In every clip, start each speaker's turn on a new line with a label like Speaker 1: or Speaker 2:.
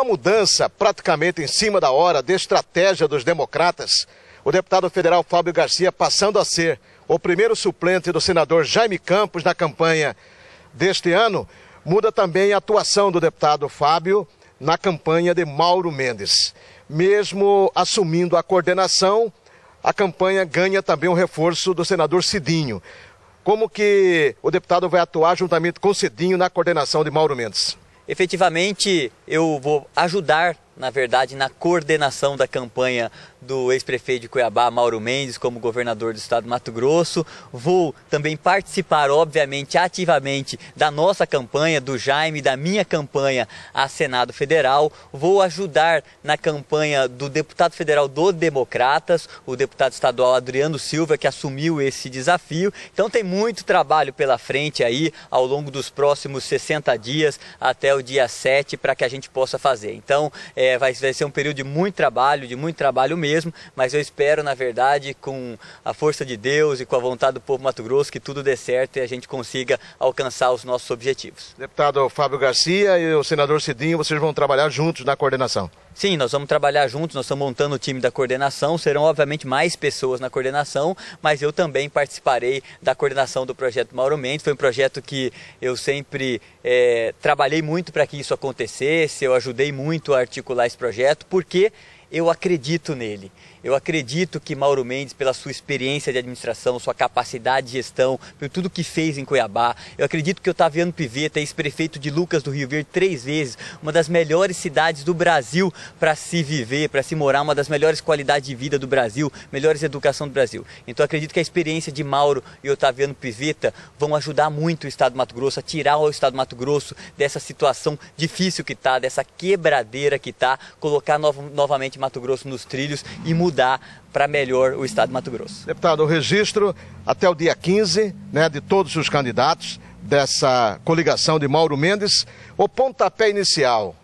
Speaker 1: uma mudança praticamente em cima da hora de estratégia dos democratas, o deputado federal Fábio Garcia passando a ser o primeiro suplente do senador Jaime Campos na campanha deste ano, muda também a atuação do deputado Fábio na campanha de Mauro Mendes. Mesmo assumindo a coordenação, a campanha ganha também um reforço do senador Cidinho. Como que o
Speaker 2: deputado vai atuar juntamente com Cidinho na coordenação de Mauro Mendes? efetivamente eu vou ajudar na verdade, na coordenação da campanha do ex-prefeito de Cuiabá, Mauro Mendes, como governador do estado do Mato Grosso. Vou também participar, obviamente, ativamente da nossa campanha, do Jaime, da minha campanha a Senado Federal. Vou ajudar na campanha do deputado federal do Democratas, o deputado estadual Adriano Silva, que assumiu esse desafio. Então tem muito trabalho pela frente aí ao longo dos próximos 60 dias até o dia 7 para que a gente possa fazer. Então, é, é, vai, vai ser um período de muito trabalho, de muito trabalho mesmo, mas eu espero, na verdade, com a força de Deus e com a vontade do povo Mato Grosso, que tudo dê certo e a gente consiga alcançar os nossos objetivos. Deputado Fábio Garcia e o senador Cidinho, vocês vão trabalhar juntos na coordenação. Sim, nós vamos trabalhar juntos, nós estamos montando o time da coordenação, serão obviamente mais pessoas na coordenação, mas eu também participarei da coordenação do projeto Mauro Mendes, foi um projeto que eu sempre é, trabalhei muito para que isso acontecesse, eu ajudei muito a articular esse projeto, porque eu acredito nele. Eu acredito que Mauro Mendes, pela sua experiência de administração, sua capacidade de gestão, por tudo que fez em Cuiabá, eu acredito que Otaviano Piveta, ex-prefeito de Lucas do Rio Verde três vezes, uma das melhores cidades do Brasil para se viver, para se morar, uma das melhores qualidades de vida do Brasil, melhores educação do Brasil. Então acredito que a experiência de Mauro e Otaviano Piveta vão ajudar muito o Estado do Mato Grosso a tirar o Estado do Mato Grosso dessa situação difícil que está, dessa quebradeira que está, colocar no novamente Mato Grosso nos trilhos e mudar para melhor o estado de Mato Grosso.
Speaker 1: Deputado, o registro até o dia 15 né, de todos os candidatos dessa coligação de Mauro Mendes, o pontapé inicial.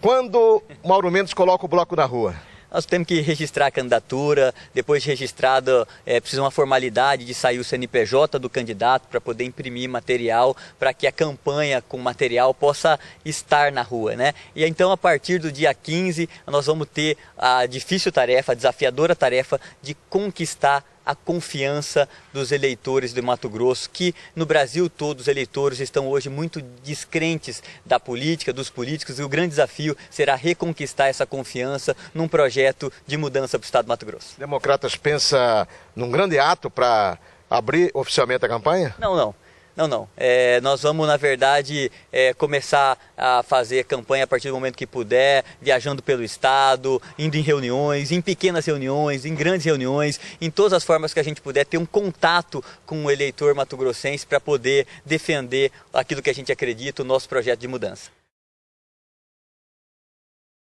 Speaker 2: Quando Mauro Mendes coloca o bloco na rua? nós temos que registrar a candidatura, depois de registrado, é, precisa uma formalidade de sair o CNPJ do candidato para poder imprimir material, para que a campanha com material possa estar na rua. Né? E então, a partir do dia 15, nós vamos ter a difícil tarefa, a desafiadora tarefa de conquistar a confiança dos eleitores de Mato Grosso, que no Brasil todo os eleitores estão hoje muito descrentes da política, dos políticos, e o grande desafio será reconquistar essa confiança num projeto de mudança para o Estado de Mato Grosso. Democratas pensa num grande ato para abrir oficialmente a campanha? Não, não. Não, não. É, nós vamos, na verdade, é, começar a fazer campanha a partir do momento que puder, viajando pelo Estado, indo em reuniões, em pequenas reuniões, em grandes reuniões, em todas as formas que a gente puder ter um contato com o eleitor mato-grossense para poder defender aquilo que a gente acredita, o nosso projeto de mudança.